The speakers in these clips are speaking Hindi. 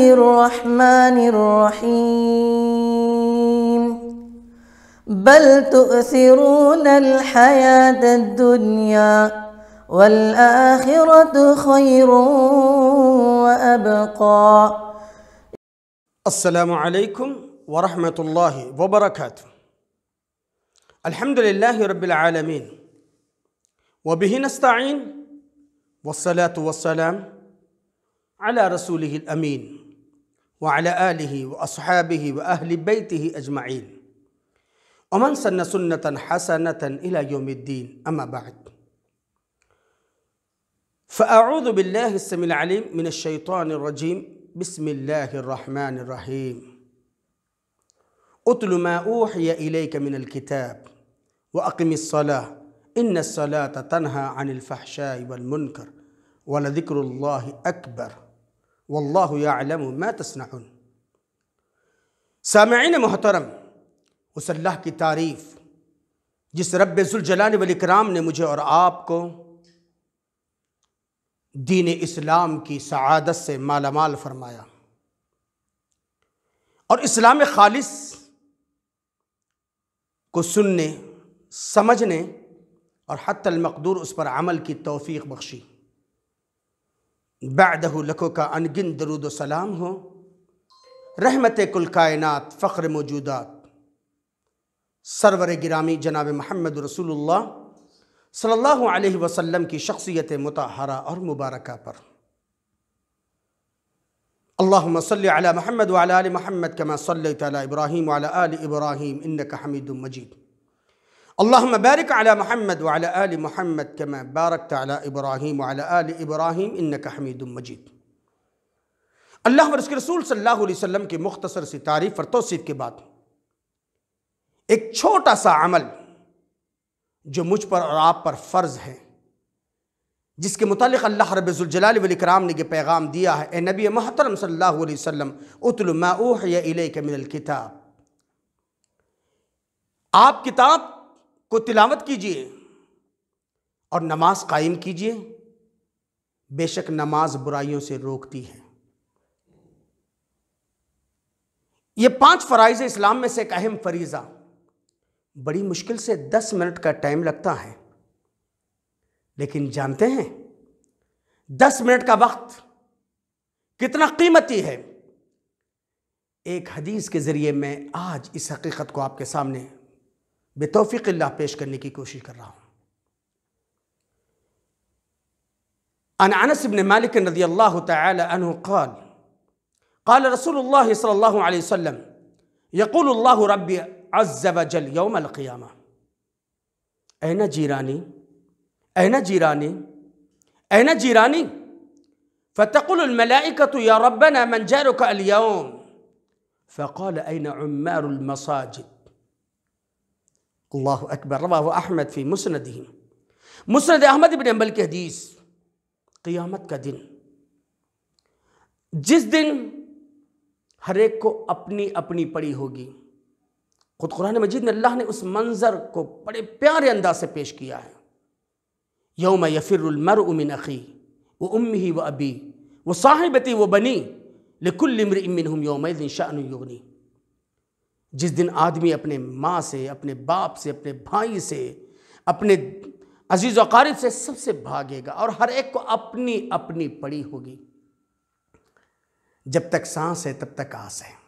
الرحمن الرحيم بل تؤثرون الحياة الدنيا والآخرة خير وأبقى السلام عليكم ورحمة الله وبركاته الحمد لله رب العالمين وبه نستعين والصلاة والسلام على رسوله الأمين وعلى آله وأصحابه وأهل بيته أجمعين ومن سن سنة حسنة إلى يوم الدين أما بعد فأعوذ بالله السميع العليم من الشيطان الرجيم بسم الله الرحمن الرحيم أتل ما أوحي إليك من الكتاب وأقم الصلاة إن الصلاة تنهى عن الفحشاء والمنكر ولذكر الله أكبر वल्लाम तसनाउन सामीन मोहतरम उस अल्लाह की तारीफ़ जिस रब्ज़ुलजलान वलिक्राम ने मुझे और आपको दीन इस्लाम की सआदत से मालामाल फरमाया और इस्लाम खालिस को सुनने समझने और हतमकदूर उस पर अमल की तोफ़ी बख्शी بعده لکھو کا انگن درود و سلام ہو رحمت کل کائنات فخر موجودات سرور گرامی جناب محمد رسول اللہ صلی اللہ علیہ وسلم کی شخصیت متحرہ اور مبارکہ پر اللہم صلی علی محمد وعلى آل محمد كما صليت على إبراهيم وعلى آل إبراهيم إنك حميد مجيد अल्लाम बारक अला महमद वाल आल महमद के मैं बारक अला इब्राहिम वाल आल इब्राहिम इन हमीद अल्लाह और उसके रसूल सल्लल्लाहु अलैहि वसल्लम की मुख्तसर सी तारीफ़ और तोसीफ़ के बाद एक छोटा सा अमल जो मुझ पर और आप पर फ़र्ज़ है जिसके मुतालिक अल्लाह रबाल वकराम ने यह पैगाम दिया है ए नबी महतरम सल्लल्लाहु अलैहि वसल्लम उतल माऊह या इले मिनल किताब आप किताब को तिलावत कीजिए और नमाज कायम कीजिए बेशक नमाज बुराइयों से रोकती है ये पांच फ़राइज़ इस्लाम में से एक अहम फरीज़ा बड़ी मुश्किल से दस मिनट का टाइम लगता है लेकिन जानते हैं दस मिनट का वक्त कितना कीमती है एक हदीस के ज़रिए मैं आज इस हकीकत को आपके सामने بتوفيق الله پیش کرنے کی کوشش کر رہا ہوں عن أنس بن مالك رضي الله تعالى عنه قال قال رسول الله صلى الله عليه وسلم يقول الله ربي عز وجل يوم القيامة أين جيراني أين جيراني أين جيراني فتقول الملائكة يا ربنا من جارك اليوم فقال أين عمار المساجد अल्लाह अकबर रवा अहमद फ़ी मुसनद ही मुसनद अहमद इबन अम्बल की हदीस क़ियामत का दिन जिस दिन हर एक को अपनी अपनी पड़ी होगी खुद कुरान मजीद में अल्लाह ने उस मंज़र को बड़े प्यारे अंदाज से पेश किया है यौम यफिरमर उमिन अखी व उम ही व अबी व साहिबती व बनी लकुल्लमर इमिन हम यौम शाह योगनी जिस दिन आदमी अपने माँ से अपने बाप से अपने भाई से अपने अजीज़ वकारिब से सबसे भागेगा और हर एक को अपनी अपनी पड़ी होगी जब तक सांस है तब तक आस है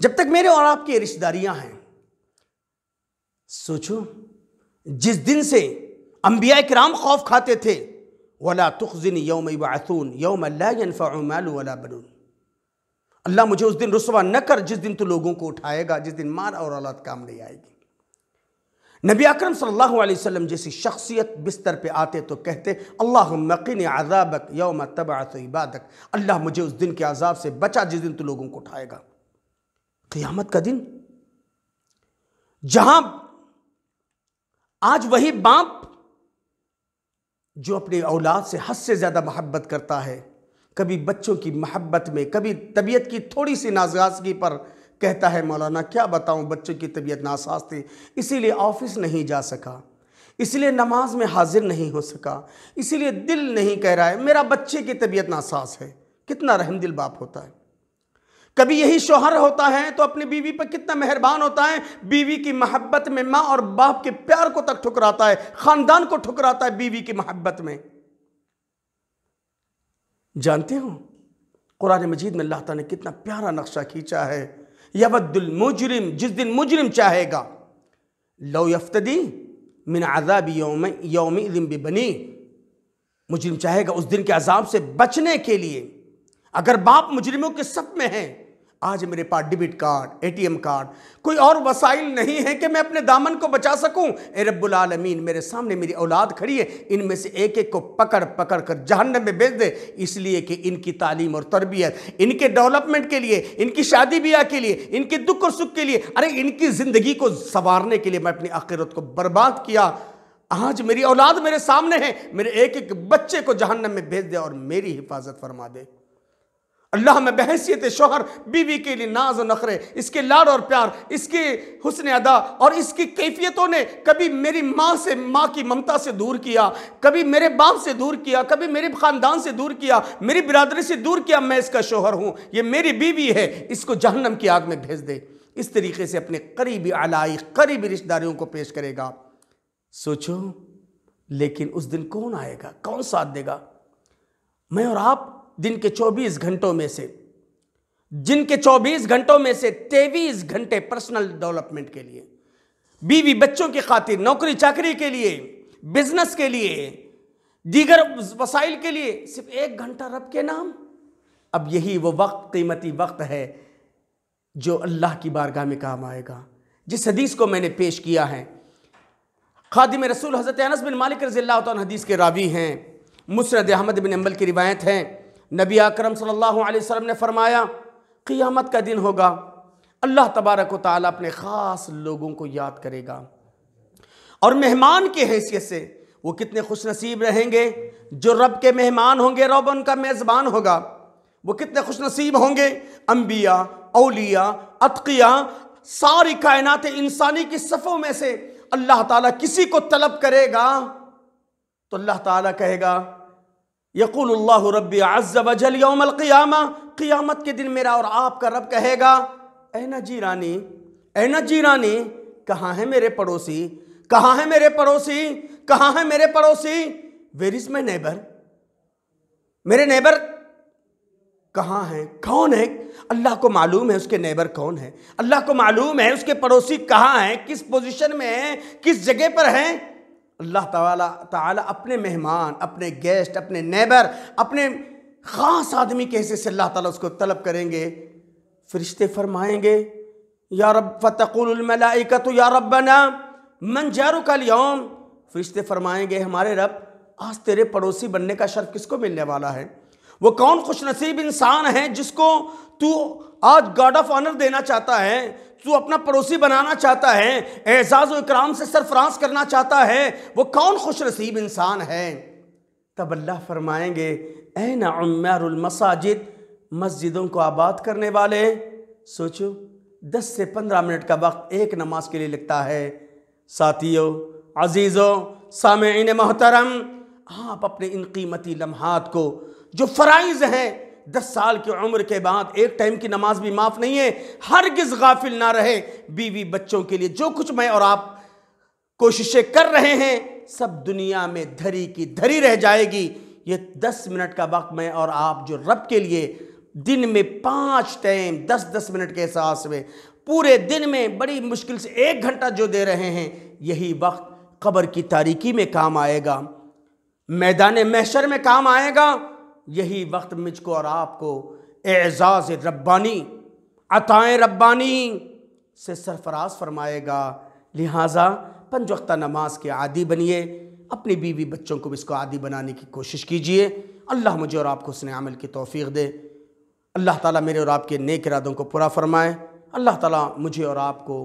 जब तक मेरे और आपकी रिश्तेदारियां हैं सोचो जिस दिन से अम्बिया कराम खौफ खाते थे वला तुखजिन यौम यौम वला बनून अल्लाह मुझे उस दिन रसवा न कर जिस दिन तू लोगों को उठाएगा जिस दिन मार और औलाद काम नहीं आएगी नबी अकरम सल्लल्लाहु अलैहि वसल्लम जैसी शख्सियत बिस्तर पे आते तो कहते अल्लाह मकिन आज़ाबक यौम तबात इबादक अल्लाह मुझे उस दिन के आज़ाब से बचा जिस दिन तू लोगों को उठाएगा क्यामत का दिन जहां आज वही बाप जो अपनी औलाद से हद से ज़्यादा मोहब्बत करता है कभी बच्चों की मोहब्बत में कभी तबीयत की थोड़ी सी नाजाजगी पर कहता है मौलाना क्या बताऊँ बच्चों की तबीयत नासाज थी इसीलिए ऑफिस नहीं जा सका इसलिए नमाज में हाजिर नहीं हो सका इसीलिए दिल नहीं कह रहा है मेरा बच्चे की तबीयत नासाज है कितना रहम दिल बाप होता है कभी यही शोहर होता है तो अपनी बीवी पर कितना मेहरबान होता है बीवी की मोहब्बत में माँ और बाप के प्यार को तक ठुकराता है ख़ानदान को ठुकराता है बीवी की मोहब्बत में जानते हो कुरान मजीद में अल्लाह ताला ने कितना प्यारा नक्शा खींचा है यबद्दुल मुजरिम जिस दिन मुजरिम चाहेगा लो यफ्तदी मिन आज़ाब योम योम बनी मुजरिम चाहेगा उस दिन के अजाब से बचने के लिए अगर बाप मुजरिमों के सब में हैं आज मेरे पास डेबिट कार्ड एटीएम कार्ड कोई और वसाइल नहीं है कि मैं अपने दामन को बचा सकूं ए रब्बुल आलमीन मेरे सामने मेरी औलाद खड़ी है इनमें से एक एक को पकड़ पकड़ कर जहन्नम में भेज दे इसलिए कि इनकी तालीम और तरबियत इनके डेवलपमेंट के लिए इनकी शादी ब्याह के लिए इनके दुख और सुख के लिए अरे इनकी ज़िंदगी को संवारने के लिए मैं अपनी आखिरत को बर्बाद किया आज मेरी औलाद मेरे सामने है मेरे एक एक बच्चे को जहन्नम में भेज दे और मेरी हिफाजत फरमा दे अल्लाह में बहसीत शोहर बीवी के लिए नाज नखरे इसके लाड और प्यार इसके हुसन अदा और इसकी कैफियतों ने कभी मेरी माँ से माँ की ममता से दूर किया कभी मेरे बाप से दूर किया कभी मेरे ख़ानदान से दूर किया मेरी बिरादरी से दूर किया मैं इसका शोहर हूँ ये मेरी बीवी है इसको जहन्नम की आग में भेज दे इस तरीके से अपने करीबी आलाई करीबी रिश्तेदारियों को पेश करेगा सोचो लेकिन उस दिन कौन आएगा कौन साथ देगा मैं और आप दिन के 24 घंटों में से जिनके 24 घंटों में से 23 घंटे पर्सनल डेवलपमेंट के लिए बीवी बच्चों की खातिर नौकरी चाकरी के लिए बिजनेस के लिए दीगर वसाइल के लिए सिर्फ एक घंटा रब के नाम अब यही वो वक्त कीमती वक्त है जो अल्लाह की बारगाह में काम आएगा जिस हदीस को मैंने पेश किया है खादिम रसूल हज़रत अनस बिन मालिक रजील्ला हदीस के रावी हैं मुसरद अहमद बिन अम्बल की रिवायत हैं नबी अकरम सल्लल्लाहु अलैहि वसल्लम ने फरमाया क़ियामत का दिन होगा अल्लाह तबारक वाली अपने ख़ास लोगों को याद करेगा और मेहमान की हैसियत से वो कितने खुश नसीब रहेंगे जो रब के मेहमान होंगे रब उनका मेज़बान होगा वो कितने खुश नसीब होंगे अम्बिया अलिया अतकिया सारी कायनात इंसानी की सफ़ों में से अल्लाह ताला किसी को तलब करेगा तो अल्लाह ताला कहेगा यकुल रबी अज़ल क़ियामा क़ियामत के दिन मेरा और आपका रब कहेगा न जी रानी न जी रानी कहाँ है मेरे पड़ोसी कहाँ है मेरे पड़ोसी कहाँ है मेरे पड़ोसी वेर इज़ माई नेबर मेरे नेबर कहाँ हैं कौन है अल्लाह को मालूम है उसके नेबर कौन है अल्लाह को मालूम है उसके पड़ोसी कहाँ हैं किस पोजीशन में हैं किस जगह पर हैं अल्लाह ताला ताला अपने मेहमान अपने गेस्ट अपने नेबर अपने ख़ास आदमी के हिस्से से अल्लाह ताला उसको तलब करेंगे फरिश्ते फरमाएंगे या रब फ़तकुलमलाइका तो या रबना मन जारू का लियोम फरिश्ते फरमाएंगे हमारे रब आज तेरे पड़ोसी बनने का शर्फ किसको मिलने वाला है वो कौन खुशनसीब इंसान है जिसको तू आज गार्ड ऑफ ऑनर देना चाहता है तू अपना पड़ोसी बनाना चाहता है एजाज़ इकराम से सरफराज करना चाहता है वो कौन खुश नसीब इंसान है तब अल्लाह फरमाएंगे ए नामारमसाजिद मस्जिदों को आबाद करने वाले सोचो दस से पंद्रह मिनट का वक्त एक नमाज के लिए लगता है साथियों अजीज़ों साम मोहतरम आप अपने इन कीमती लम्हात को जो फ़राइज़ हैं दस साल की उम्र के बाद एक टाइम की नमाज भी माफ़ नहीं है हर किस गाफिल ना रहे बीवी बच्चों के लिए जो कुछ मैं और आप कोशिशें कर रहे हैं सब दुनिया में धरी की धरी रह जाएगी ये दस मिनट का वक्त मैं और आप जो रब के लिए दिन में पाँच टाइम दस दस मिनट के एहसास में पूरे दिन में बड़ी मुश्किल से एक घंटा जो दे रहे हैं यही वक्त कब्र की तारीकी में काम आएगा मैदान महशर में काम आएगा यही वक्त मुझको और आपको एजाज़ रब्बानी अताए रब्बानी से सरफराज फरमाएगा लिहाजा पंज नमाज के आदि बनिए अपनी बीवी बच्चों को भी इसको आदि बनाने की कोशिश कीजिए अल्लाह मुझे और आपको उसने अमल की तोफ़ी दे अल्लाह ताला मेरे और आपके नेक इरादों को पूरा फरमाए अल्लाह ताला मुझे और आपको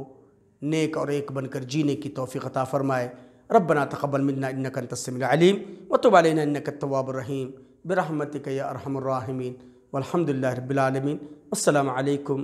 नेक और एक बनकर जीने की तोफ़ी अता फ़रमाए रबना तकबल मिलना इन्नकन तस्मिल अलीम व तो वालना برحمتك يا أرحم الراحمين والحمد لله رب العالمين والسلام عليكم